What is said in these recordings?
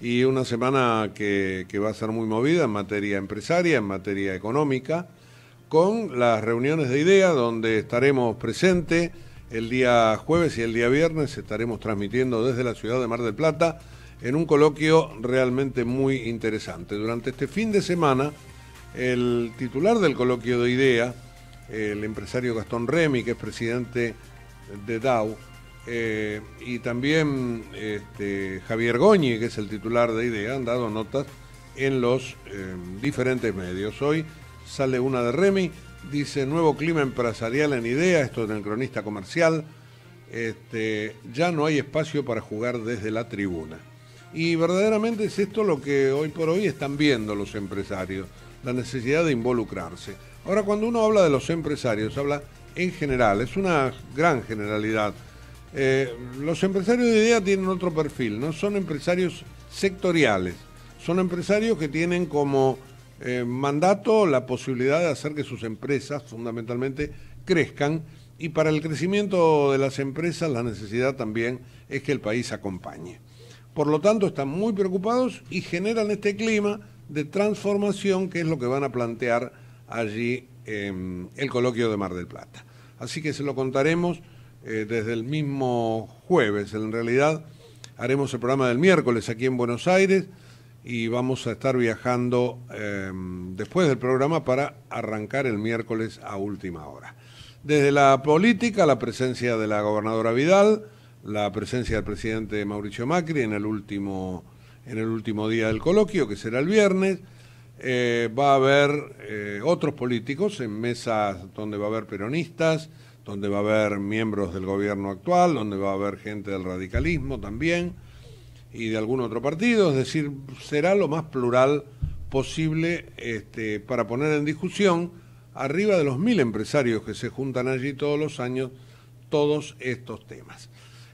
y una semana que, va a ser muy movida en materia empresaria, en materia económica, con las reuniones de idea donde estaremos presentes el día jueves y el día viernes, estaremos transmitiendo desde la ciudad de Mar del Plata en un coloquio realmente muy interesante. Durante este fin de semana, el titular del coloquio de idea, el empresario Gastón Remy, que es presidente de DAO, eh, y también este, Javier Goñi, que es el titular de IDEA, han dado notas en los eh, diferentes medios. Hoy sale una de Remy, dice nuevo clima empresarial en IDEA, esto en el cronista comercial, este, ya no hay espacio para jugar desde la tribuna. Y verdaderamente es esto lo que hoy por hoy están viendo los empresarios, la necesidad de involucrarse. Ahora cuando uno habla de los empresarios, habla en general, es una gran generalidad eh, los empresarios de idea tienen otro perfil, no son empresarios sectoriales, son empresarios que tienen como eh, mandato la posibilidad de hacer que sus empresas fundamentalmente crezcan y para el crecimiento de las empresas la necesidad también es que el país acompañe. Por lo tanto están muy preocupados y generan este clima de transformación que es lo que van a plantear allí en em, el coloquio de Mar del Plata. Así que se lo contaremos. Eh, desde el mismo jueves. En realidad haremos el programa del miércoles aquí en Buenos Aires y vamos a estar viajando em, después del programa para arrancar el miércoles a última hora. Desde la política, la presencia de la gobernadora Vidal, la presencia del presidente Mauricio Macri último, en el último día del coloquio, que será el viernes eh, va a haber eh, otros políticos en mesas donde va a haber peronistas, donde va a haber miembros del gobierno actual, donde va a haber gente del radicalismo también y de algún otro partido, es decir, será lo más plural posible este, para poner en discusión arriba de los mil empresarios que se juntan allí todos los años todos estos temas.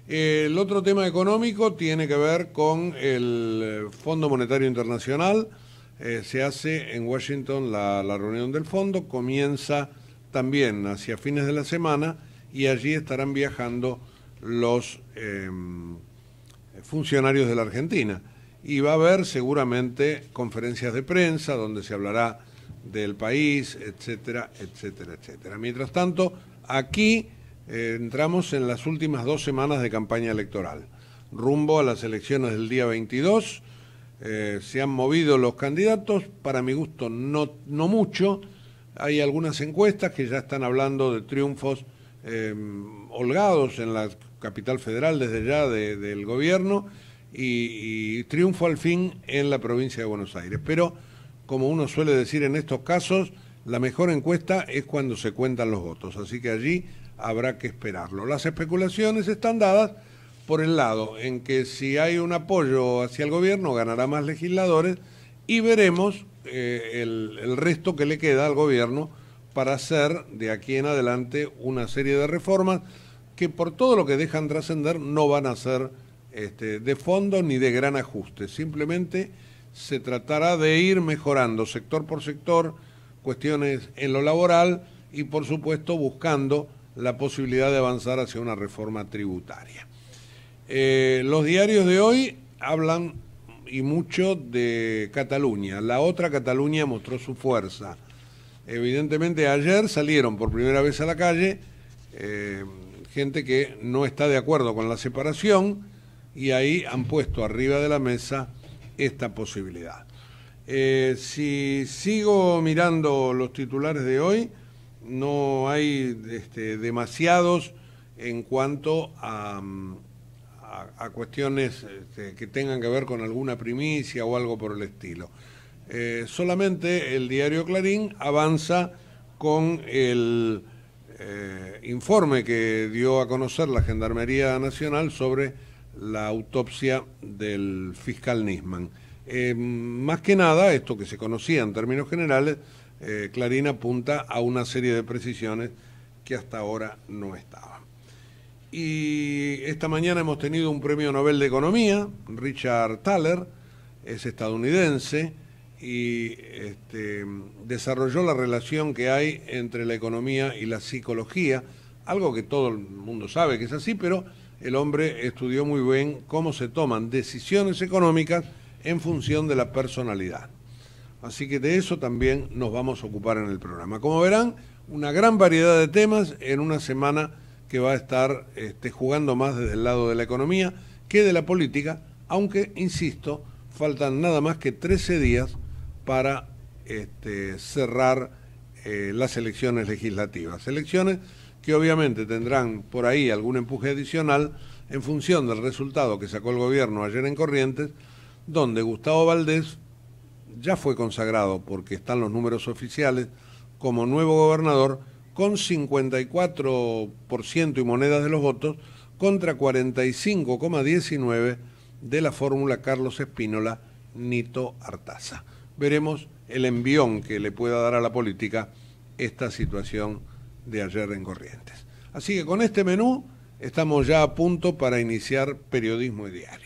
El otro tema económico tiene que ver con el eh, Fondo Monetario Internacional, eh, se hace en Washington la, reunión del fondo, comienza también hacia fines de la semana y allí estarán viajando los em, funcionarios de la Argentina. Y va a haber seguramente conferencias de prensa donde se hablará del país, etcétera, etcétera, etcétera. Mientras tanto, aquí eh, entramos en las últimas dos semanas de campaña electoral, rumbo a las elecciones del día 22 eh, se han movido los candidatos, para mi gusto no, mucho. Hay algunas encuestas que ya están hablando de triunfos em, holgados en la capital federal desde ya del gobierno y, triunfo al fin en la provincia de Buenos Aires. Pero, como uno suele decir en estos casos, la mejor encuesta es cuando se cuentan los votos, así que allí habrá que esperarlo. Las especulaciones están dadas por el lado en que si hay un apoyo hacia el gobierno ganará más legisladores y veremos eh, el, resto que le queda al gobierno para hacer de aquí en adelante una serie de reformas que por todo lo que dejan trascender no van a ser este, de fondo ni de gran ajuste. Simplemente se tratará de ir mejorando sector por sector cuestiones en lo laboral y por supuesto buscando la posibilidad de avanzar hacia una reforma tributaria. Eh, los diarios de hoy hablan y mucho de Cataluña. La otra Cataluña mostró su fuerza. Evidentemente ayer salieron por primera vez a la calle eh, gente que no está de acuerdo con la separación y ahí han puesto arriba de la mesa esta posibilidad. Eh, si sigo mirando los titulares de hoy, no hay este, demasiados en cuanto a... Mm, a, cuestiones este, que tengan que ver con alguna primicia o algo por el estilo. Eh, solamente el diario Clarín avanza con el eh, informe que dio a conocer la Gendarmería Nacional sobre la autopsia del fiscal Nisman. Eh, más que nada, esto que se conocía en términos generales, Clarín apunta a una serie de precisiones que hasta ahora no estaban. Y esta mañana hemos tenido un premio Nobel de Economía, Richard Thaler, es estadounidense y este, desarrolló la relación que hay entre la economía y la psicología, algo que todo el mundo sabe que es así, pero el hombre estudió muy bien cómo se toman decisiones económicas en función de la personalidad. Así que de eso también nos vamos a ocupar en el programa. Como verán, una gran variedad de temas en una semana que va a estar este, jugando más desde el lado de la economía que de la política, aunque, insisto, faltan nada más que 13 días para este, cerrar eh, las elecciones legislativas. Elecciones que obviamente tendrán por ahí algún empuje adicional en función del resultado que sacó el gobierno ayer en Corrientes, donde Gustavo Valdés ya fue consagrado, porque están los números oficiales, como nuevo gobernador, con 54% y monedas de los votos contra 45,19% de la fórmula Carlos Espínola Nito Artaza. Veremos el envión que le pueda dar a la política esta situación de ayer en Corrientes. Así que con este menú estamos ya a punto para iniciar periodismo y diario.